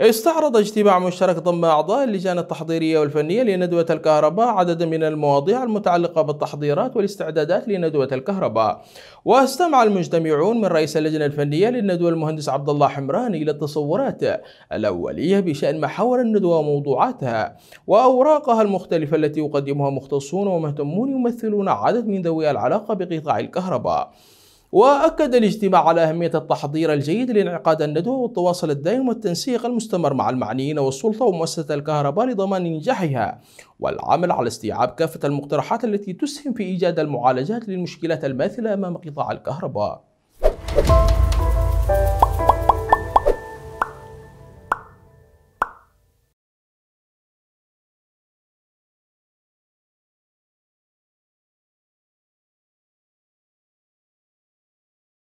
استعرض اجتماع مشترك ضم أعضاء اللجان التحضيرية والفنية لندوة الكهرباء عددا من المواضيع المتعلقة بالتحضيرات والاستعدادات لندوة الكهرباء واستمع المجتمعون من رئيس اللجنة الفنية للندوة المهندس عبد الله حمران إلى التصورات الأولية بشأن محاور الندوة وموضوعاتها وأوراقها المختلفة التي يقدمها مختصون ومهتمون يمثلون عدد من ذوي العلاقة بقطاع الكهرباء وأكد الاجتماع على أهمية التحضير الجيد لانعقاد الندوة والتواصل الدائم والتنسيق المستمر مع المعنيين والسلطة ومؤسسة الكهرباء لضمان نجاحها والعمل على استيعاب كافة المقترحات التي تسهم في إيجاد المعالجات للمشكلات الماثلة أمام قطاع الكهرباء.